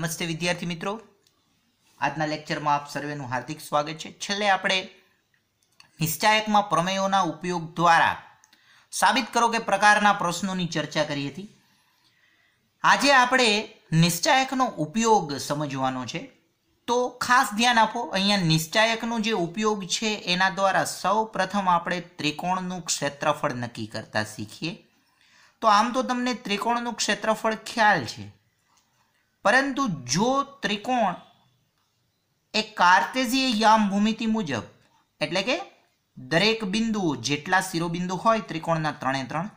નમસ્તે વિદ્યાર્થી મિત્રો આજના લેક્ચરમાં આપ સર્વેનું હાર્દિક સ્વાગત છે છેલ્લે આપણે નિશ્ચાયકમાં પ્રમેયોના ઉપયોગ દ્વારા સાબિત કરો કે પ્રકારના પ્રશ્નોની ચર્ચા કરી હતી આજે આપણે નિશ્ચાયકનો ઉપયોગ સમજવાનો છે તો ખાસ ધ્યાન આપો અહીંયા નિશ્ચાયકનો જે ઉપયોગ છે એના દ્વારા સૌ પ્રથમ આપણે ત્રિકોણનું ક્ષેત્રફળ નક્કી કરતા શીખીએ તો આમ તો તમને ત્રિકોણનું ક્ષેત્રફળ ખ્યાલ છે પરંતુ જો ત્રિકોણ એ કાર્તેઝીય યામ ભૂમિતિ મુજબ એટલે કે દરેક બિંદુ જેટલા શિરોબિંદુ હોય ત્રિકોણના ત્રણે ત્રણ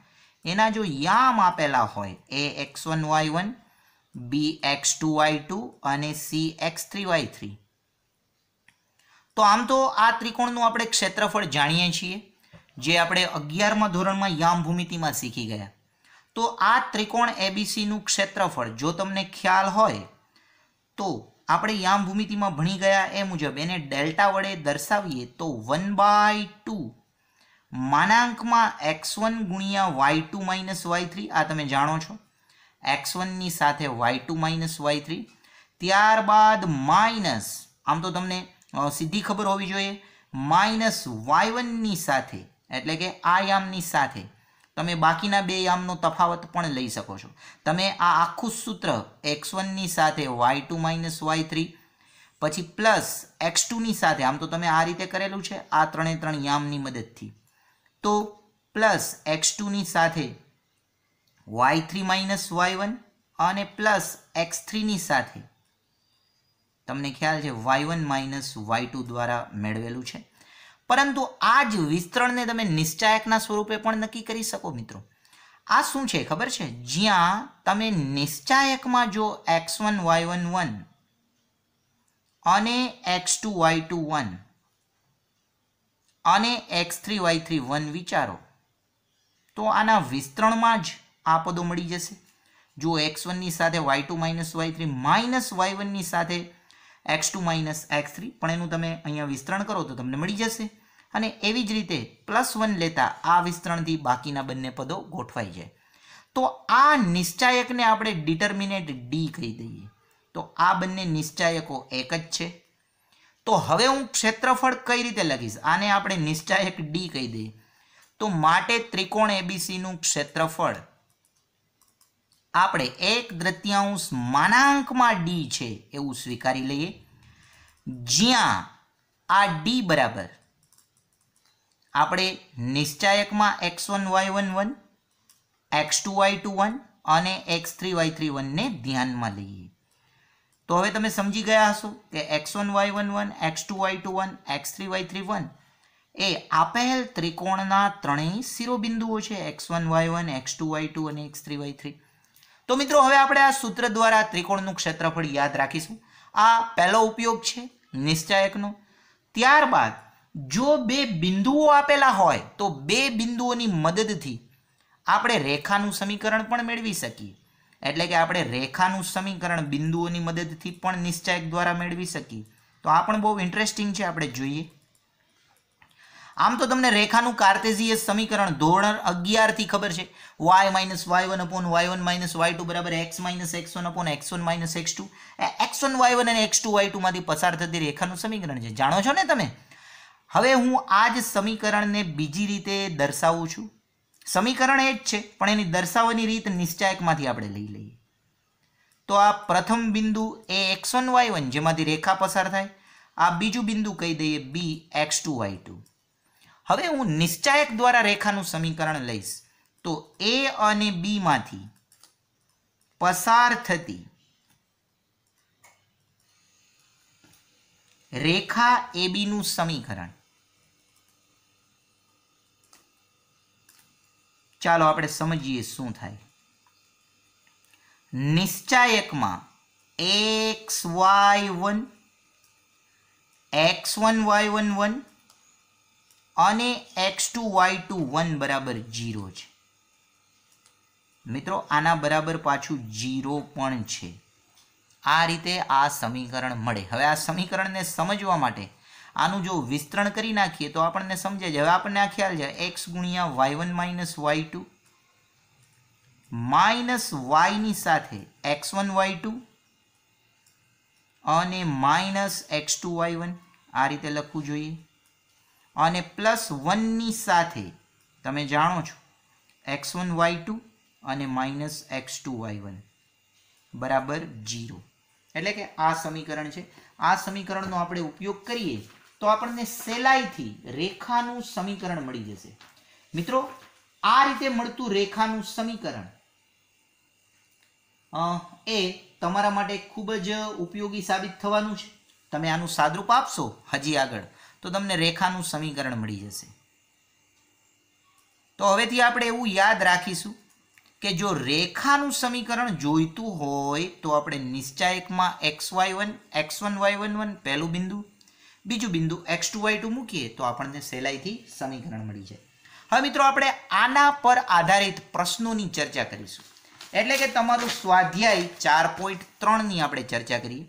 એના જો યામ આપેલા હોય A x one y one B x two y two અને C x three y three તો આમ તો આ ત્રિકોણનું આપણે ક્ષેત્રફળ જાણીએ છીએ જે આપણે અગિયારમાં ધોરણમાં યામ ભૂમિતિમાં શીખી ગયા તો આ ત્રિકોણ એબીસીનું ક્ષેત્રફળ જો તમને ખ્યાલ હોય તો આપણે યામ ભૂમિતિમાં ભણી ગયા એ મુજબ એને ડેલ્ટા વડે દર્શાવીએ તો વન બાય ટુ માનાંકમાં એક્સ વન ગુણ્યા y two minus y three આ તમે જાણો છો એક્સ વનની સાથે y two minus y three ત્યારબાદ માઇનસ આમ તો તમને સીધી ખબર હોવી જોઈએ માઇનસ વાય વનની સાથે એટલે કે આ યામની સાથે તમે બાકીના બે યામનો તફાવત પણ લઈ શકો છો તમે આ આખું સૂત્ર એક્સ વનની સાથે y two minus y three પછી પ્લસ એક્સ ટુની સાથે આમ તો તમે આ રીતે કરેલું છે આ ત્રણે ત્રણ યામની મદદથી તો પ્લસ એક્સ ટુની સાથે y three minus y one અને પ્લસ એક્સ થ્રીની સાથે તમને ખ્યાલ છે y one minus y two દ્વારા મેળવેલું છે પરંતુ આ જ વિસ્તરણને તમે નિશ્ચાયકના સ્વરૂપે પણ નક્કી કરી શકો મિત્રો આ શું છે ખબર છે જ્યાં તમે નિશ્ચાયકમાં જો x one y one one અને x two y two one અને x three y three one વિચારો તો આના વિસ્તરણમાં જ આ પદો મળી જશે જો એક્સ વનની સાથે y two minus y three minus y વનની સાથે x two minus x three પણ એનું તમે અહીંયા વિસ્તરણ કરો તો તમને મળી જશે અને એવી જ રીતે પ્લસ વન લેતા આ વિસ્તરણથી બાકીના બંને પદો ગોઠવાય જાય તો આ નિશ્ચાયકને આપણે ડિટર્મિનેટ ડી કહી દઈએ તો આ બંને નિશ્ચાયકો એક જ છે તો હવે હું ક્ષેત્રફળ કઈ રીતે લખીશ આને આપણે નિશ્ચાયક ડી કહી દઈએ તો માટે ત્રિકોણ એબીસીનું ક્ષેત્રફળ આપણે એક દ્રત્યાંશ માનાંકમાં ડી છે એવું સ્વીકારી લઈએ જ્યાં આ ડી બરાબર આપણે નિશ્ચાયકમાં x one y one one x two y two one અને એક્સ થ્રી વાય થ્રી વનને ધ્યાનમાં લઈએ તો હવે તમે સમજી ગયા હશો કે x one y one one x two y two one x three y three one એ આપેલ ત્રિકોણના ત્રણેય શિરોબિંદુઓ છે x one y one x two y two અને એક્સ થ્રી વાય થ્રી તો મિત્રો હવે આપણે આ સૂત્ર દ્વારા ત્રિકોણનું ક્ષેત્રફળ યાદ રાખીશું આ પહેલો ઉપયોગ છે નિશ્ચાયકનો ત્યારબાદ જો બે બિંદુઓ આપેલા હોય તો બે બિંદુઓની મદદથી આપણે રેખાનું સમીકરણ પણ મેળવી શકીએ એટલે કે આપણે રેખાનું સમીકરણ બિંદુઓની મદદથી પણ નિશ્ચાયક દ્વારા મેળવી શકીએ તો આ પણ બહુ ઇન્ટરેસ્ટિંગ છે આપણે જોઈએ આમ તો તમને રેખાનું કાર્ટેઝિય સમીકરણ ધોરણ અગિયારથી ખબર છે y minus y one upon y one minus y two બરાબર x minus x one upon x one minus x two x one y one અને એક્સ ટુ વાય ટુમાંથી પસાર થતી રેખાનું સમીકરણ છે જાણો છો ને તમે હવે હું આ જ સમીકરણને બીજી રીતે દર્શાવું છું સમીકરણ એ જ છે પણ એની દર્શાવવાની રીત નિશ્ચાયકમાંથી આપણે લઈ લઈએ તો આ પ્રથમ બિંદુ A x one y one જેમાંથી રેખા પસાર થાય આ બીજું બિંદુ કહી દઈએ B x two y two હવે હું નિશ્ચાયક દ્વારા રેખાનું સમીકરણ લઈશ તો એ અને બીમાંથી પસાર થતી રેખા એબીનું સમીકરણ ચાલો આપણે સમજીએ શું થાય નિશ્ચાયકમાં x y one x one y one one અને x two y two one બરાબર જીરો છે મિત્રો આના બરાબર પાછું જીરો પણ છે આ રીતે આ સમીકરણ મળે હવે આ સમીકરણને સમજવા માટે આનું જો વિસ્તરણ કરી નાખીએ તો આપણને સમજાય છે હવે આપણને આ ખ્યાલ છે એક્સ ગુણ્યા y one minus y two minus વાયની સાથે એક્સ વન વાય ટુ અને minus x two y one આ રીતે લખવું જોઈએ અને પ્લસ વનની સાથે તમે જાણો છો એક્સ વન વાય ટુ અને minus x two y one બરાબર જીરો એટલે કે આ સમીકરણ છે આ સમીકરણનો આપણે ઉપયોગ કરીએ તો આપણને સેલાઈથી રેખાનું સમીકરણ મળી જશે મિત્રો આ રીતે મળતું રેખાનું સમીકરણ એ તમારા માટે ખૂબ જ ઉપયોગી સાબિત થવાનું છે તમે આનું સાદરૂપ આપશો હજી આગળ તો તમને રેખાનું સમીકરણ મળી જશે તો હવેથી આપણે એવું યાદ રાખીશું કે જો રેખાનું સમીકરણ જોઈતું હોય તો આપણે નિશ્ચાયકમાં x y one x one y one one પહેલું બિંદુ બીજું બિંદુ એક્સ ટુ વાય ટુ મૂકીએ તો આપણને સહેલાઈથી સમીકરણ મળી જાય હવે મિત્રો આપણે આના પર આધારિત પ્રશ્નોની ચર્ચા કરીશું એટલે કે તમારું સ્વાધ્યાય ચાર પોઈન્ટ ત્રણની આપણે ચર્ચા કરીએ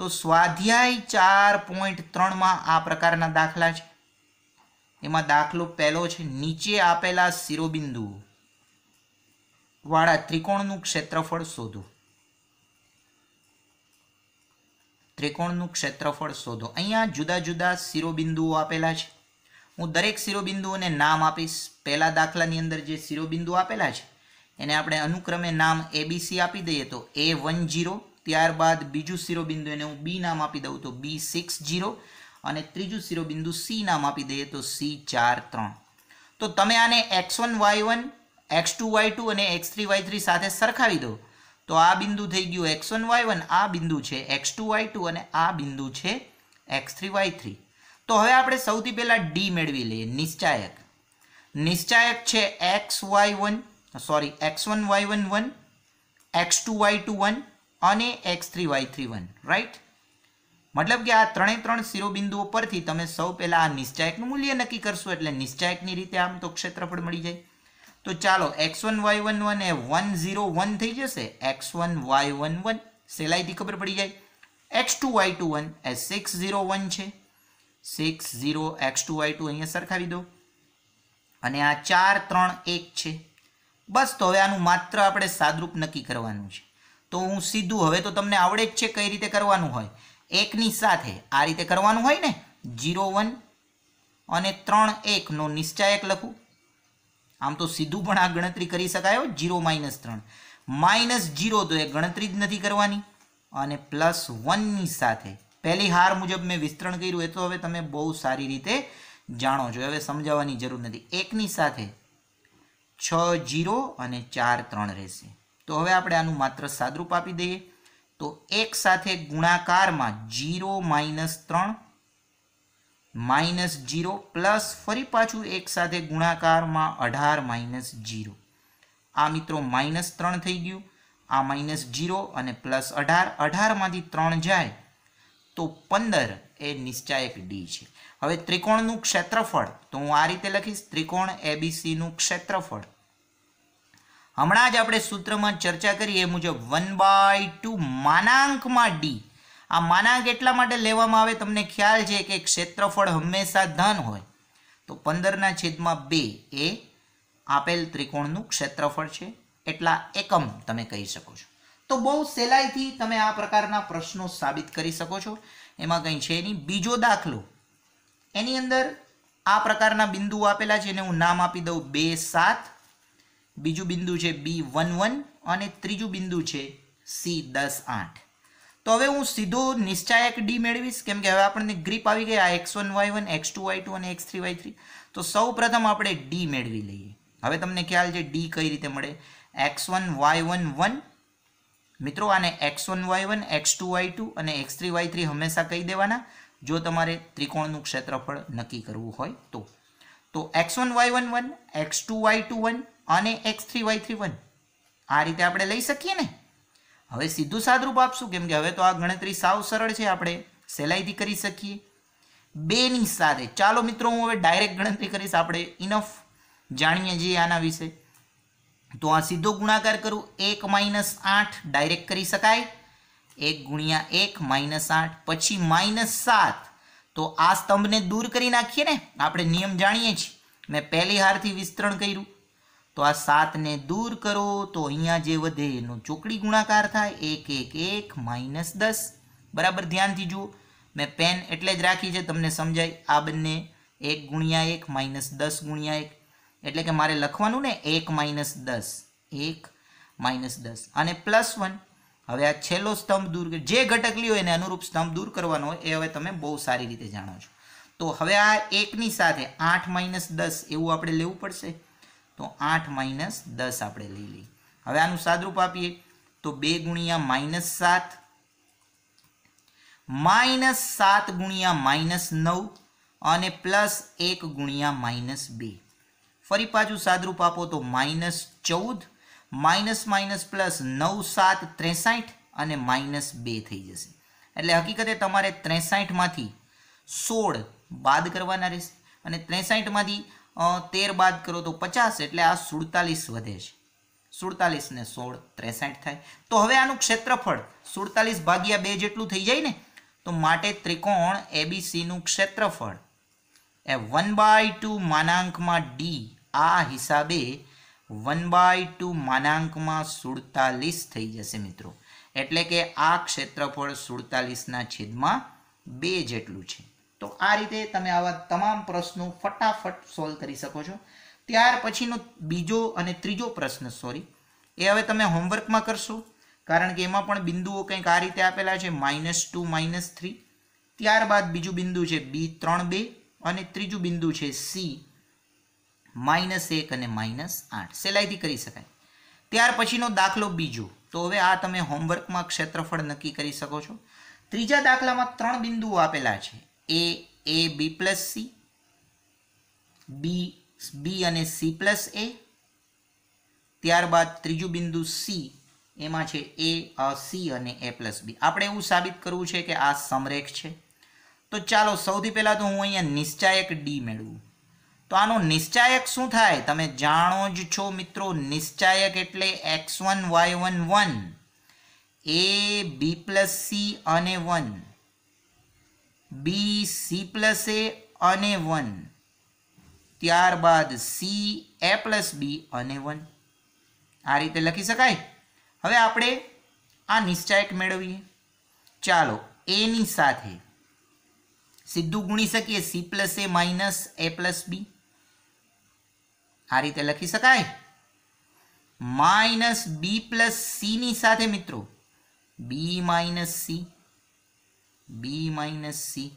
તો સ્વાધ્યાય ચાર પોઈન્ટ ત્રણમાં આ પ્રકારના દાખલા છે એમાં દાખલો પહેલો છે નીચે આપેલા શિરોબિંદુઓ વાળા ત્રિકોણનું ક્ષેત્રફળ શોધો ત્રિકોણનું ક્ષેત્રફળ શોધો અહીંયા જુદા જુદા શિરોબિંદુઓ આપેલા છે હું દરેક શિરોબિંદુઓને નામ આપીશ પહેલાં દાખલાની અંદર જે શિરોબિંદુ આપેલા છે એને આપણે અનુક્રમે નામ એબીસી આપી દઈએ તો એ વન જીરો ત્યારબાદ બીજું શિરોબિંદુ એને હું બી નામ આપી દઉં તો બી સિક્સ જીરો અને ત્રીજું શિરોબિંદુ સી નામ આપી દઈએ તો સી ચાર ત્રણ તો તમે આને x one y one x two y two અને એક્સ થ્રી વાય થ્રી સાથે સરખાવી દો તો આ બિંદુ થઈ ગયું એક્સ વન વાય વન આ બિંદુ છે એક્સ ટુ વાય ટુ અને આ બિંદુ છે એક્સ થ્રી વાય થ્રી તો હવે આપણે સૌથી પહેલાં ડી મેળવી લઈએ નિશ્ચાયક નિશ્ચાયક છે x y one sorry x one y one one x two y two one અને x three y three one right મતલબ કે આ ત્રણે ત્રણ શિરોબિંદુઓ પરથી તમે સૌ પહેલાં આ નિશ્ચાયકનું મૂલ્ય નક્કી કરશો એટલે નિશ્ચાયકની રીતે આમ તો ક્ષેત્રફળ મળી જાય તો ચાલો x one y one one એ વન ઝીરો વન થઈ જશે x one y one one સેલાઈથી ખબર પડી જાય x two y two one એ સિક્સ ઝીરો વન છે six zero x two y two અહીંયા સરખાવી દો અને આ ચાર ત્રણ એક છે બસ તો હવે આનું માત્ર આપણે સાદરૂપ નક્કી કરવાનું છે તો હું સીધું હવે તો તમને આવડે જ છે કઈ રીતે કરવાનું હોય એકની સાથે આ રીતે કરવાનું હોય ને જીરો વન અને ત્રણ એકનો નિશ્ચાયક લખું આમ તો સીધું પણ આ ગણતરી કરી શકાય જીરો માઇનસ ત્રણ માઇનસ જીરો તો એ ગણતરી જ નથી કરવાની અને પ્લસ વનની સાથે પહેલી હાર મુજબ મેં વિસ્તરણ કર્યું એ તો હવે તમે બહુ સારી રીતે જાણો છો હવે સમજાવવાની જરૂર નથી એકની સાથે છ જીરો અને ચાર ત્રણ રહેશે તો હવે આપણે આનું માત્ર સાદરૂપ આપી દઈએ તો એક સાથે ગુણાકારમાં જીરો માઇનસ ત્રણ માઇનસ જીરો પ્લસ ફરી પાછું એક સાથે ગુણાકારમાં અઢાર માઇનસ જીરો આ મિત્રો માઇનસ ત્રણ થઈ ગયું આ માઇનસ જીરો અને પ્લસ અઢાર અઢારમાંથી ત્રણ જાય તો પંદર એ નિશ્ચાયક ડી છે હવે ત્રિકોણનું ક્ષેત્રફળ તો હું આ રીતે લખીશ ત્રિકોણ એબીસીનું ક્ષેત્રફળ હમણાં જ આપણે સૂત્રમાં ચર્ચા કરી એ મુજબ વન બાય ટુ માનાંકમાં ડી આ માનાંક એટલા માટે લેવામાં આવે તમને ખ્યાલ છે કે ક્ષેત્રફળ હંમેશા ધન હોય તો પંદરના છેદમાં બે એ આપેલ ત્રિકોણનું ક્ષેત્રફળ છે એટલા એકમ તમે કહી શકો છો તો બહુ સહેલાઈથી તમે આ પ્રકારના પ્રશ્નો સાબિત કરી શકો છો એમાં કંઈ છે નહીં બીજો દાખલો એની અંદર આ પ્રકારના બિંદુ આપેલા છે એને હું નામ આપી દઉં બે સાત બીજું બિંદુ છે બી વન વન અને ત્રીજું બિંદુ છે સી દસ આઠ તો હવે હું સીધો નિશ્ચાયક ડી મેળવીશ કેમ કે હવે આપણને ગ્રીપ આવી ગઈ આ x one y one x two y two અને એક્સ થ્રી વાય થ્રી તો સૌ પ્રથમ આપણે ડી મેળવી લઈએ હવે તમને ખ્યાલ છે ડી કઈ રીતે મળે x one y one one મિત્રો આને x one y one x two y two અને એક્સ થ્રી વાય થ્રી હંમેશા કહી દેવાના જો તમારે ત્રિકોણનું ક્ષેત્રફળ નક્કી કરવું હોય તો તો x one y one one x two y two one અને x three y three one આ રીતે આપણે લઈ શકીએ ને હવે સીધું સાદરૂપ આપશું કેમ કે હવે તો આ ગણતરી સાવ સરળ છે આપણે સહેલાઈથી કરી શકીએ બેની સાથે ચાલો મિત્રો હું હવે ડાયરેક્ટ ગણતરી કરીશ આપણે ઇનફ જાણીએ છીએ આના વિશે તો આ સીધો ગુણાકાર કરું એક માઇનસ આઠ ડાયરેક્ટ કરી શકાય એક ગુણ્યા એક માઇનસ આઠ પછી માઇનસ સાત તો આ સ્તંભને દૂર કરી નાખીએ ને આપણે નિયમ જાણીએ છીએ મેં પહેલી હારથી વિસ્તરણ કર્યું તો આ સાતને દૂર કરો તો અહીંયા જે વધે એનો ચોકડી ગુણાકાર થાય એક એક એક માઇનસ દસ બરાબર ધ્યાનથી જુઓ મેં પેન એટલે જ રાખી છે તમને સમજાય આ બંને એક ગુણ્યા એક માઇનસ દસ ગુણ્યા એક એટલે કે મારે લખવાનું ને એક માઇનસ દસ એક માઇનસ દસ અને પ્લસ વન હવે આ છેલ્લો સ્તંભ દૂર જે ઘટક લ્યો એને અનુરૂપ સ્તંભ દૂર કરવાનો હોય એ હવે તમે બહુ સારી રીતે જાણો છો તો હવે આ એકની સાથે આઠ માઇનસ દસ એવું આપણે લેવું પડશે તો આઠ માઇનસ દસ આપણે લઈ લઈએ હવે આનું સાદરૂપ આપીએ તો બે ગુણ્યા માઇનસ સાત માઇનસ સાત ગુણ્યા માઇનસ નવ અને પ્લસ એક ગુણ્યા માઇનસ બે ફરી પાછું સાદરૂપ આપો તો માઇનસ ચૌદ માઇનસ માઇનસ પ્લસ નવ સાત ત્રેસાઠ અને માઇનસ બે થઈ જશે એટલે હકીકતે તમારે ત્રેસાઠમાંથી સોળ બાદ કરવાના રહેશે અને ત્રેસાઠમાંથી તેર બાદ કરો તો પચાસ એટલે આ સુડતાલીસ વધે છે સુડતાલીસ ને સોળ ત્રેસઠ થાય તો હવે આનું ક્ષેત્રફળ સુડતાલીસ ભાગ્યા બે જેટલું થઈ જાય ને તો માટે ત્રિકોણ એબીસીનું ક્ષેત્રફળ એ વન બાય ટુ માનાંકમાં ડી આ હિસાબે વન બાય ટુ માનાંકમાં સુડતાલીસ થઈ જશે મિત્રો એટલે કે આ ક્ષેત્રફળ સુડતાલીસના છેદમાં બે જેટલું છે તો આ રીતે તમે આવા તમામ પ્રશ્નો ફટાફટ સોલ્વ કરી શકો છો ત્યાર પછીનો બીજો અને ત્રીજો પ્રશ્ન સોરી એ હવે તમે હોમવર્કમાં કરશો કારણ કે એમાં પણ બિંદુઓ કંઈક આ રીતે આપેલા છે માઇનસ ટુ માઇનસ થ્રી ત્યારબાદ બીજું બિંદુ છે બી ત્રણ બે અને ત્રીજું બિંદુ છે સી માઇનસ એક અને માઇનસ આઠ સહેલાઈથી કરી શકાય ત્યાર પછીનો દાખલો બીજો તો હવે આ તમે હોમવર્કમાં ક્ષેત્રફળ નક્કી કરી શકો છો ત્રીજા દાખલામાં ત્રણ બિંદુઓ આપેલા છે એ એ બી પ્લસ સી બી બી અને સી પ્લસ એ ત્યારબાદ ત્રીજું બિંદુ સી એમાં છે એ સી અને એ પ્લસ બી આપણે એવું સાબિત કરવું છે કે આ સમરેખ છે તો ચાલો સૌથી પહેલાં તો હું અહીંયા નિશ્ચાયક ડી મેળવું તો આનો નિશ્ચાયક શું થાય તમે જાણો જ છો મિત્રો નિશ્ચાયક એટલે x one y one one a b plus c અને one b c plus a અને વન ત્યારબાદ સી એ પ્લસ બી અને વન આ રીતે લખી શકાય હવે આપણે આ નિશ્ચાયક મેળવીએ ચાલો એની સાથે સીધું ગુણી શકીએ c plus a minus a plus b આ રીતે લખી શકાય માઇનસ બી પ્લસ સીની સાથે મિત્રો b minus c b minus c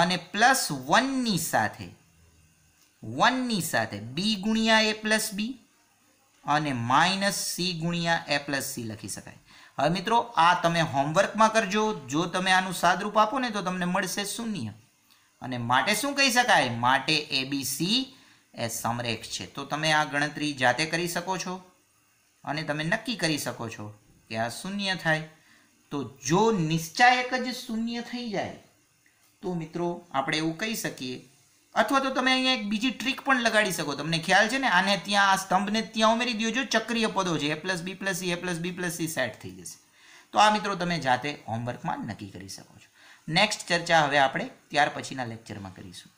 અને પ્લસ વનની સાથે વનની સાથે બી ગુણ્યા એ પ્લસ બી અને માઇનસ સી ગુણ્યા એ પ્લસ સી લખી શકાય હવે મિત્રો આ તમે હોમવર્કમાં કરજો જો તમે આનું સાદરૂપ આપો ને તો તમને મળશે શૂન્ય અને માટે શું કહી શકાય માટે એ બી સી એ સમરેખ છે તો તમે આ ગણતરી જાતે કરી શકો છો અને તમે નક્કી કરી શકો છો કે આ શૂન્ય થાય તો જો નિશ્ચાયક જ શૂન્ય થઈ જાય તો મિત્રો આપણે એવું કહી શકીએ અથવા તો તમે અહીંયા એક બીજી ટ્રીક પણ લગાડી શકો તમને ખ્યાલ છે ને આને ત્યાં આ સ્તંભને ત્યાં ઉમેરી દો જો ચક્રીય પદો છે a plus b plus c a plus b plus c set થઈ જશે તો આ મિત્રો તમે જાતે હોમવર્કમાં નક્કી કરી શકો છો નેક્સ્ટ ચર્ચા હવે આપણે ત્યાર પછીના લેક્ચરમાં કરીશું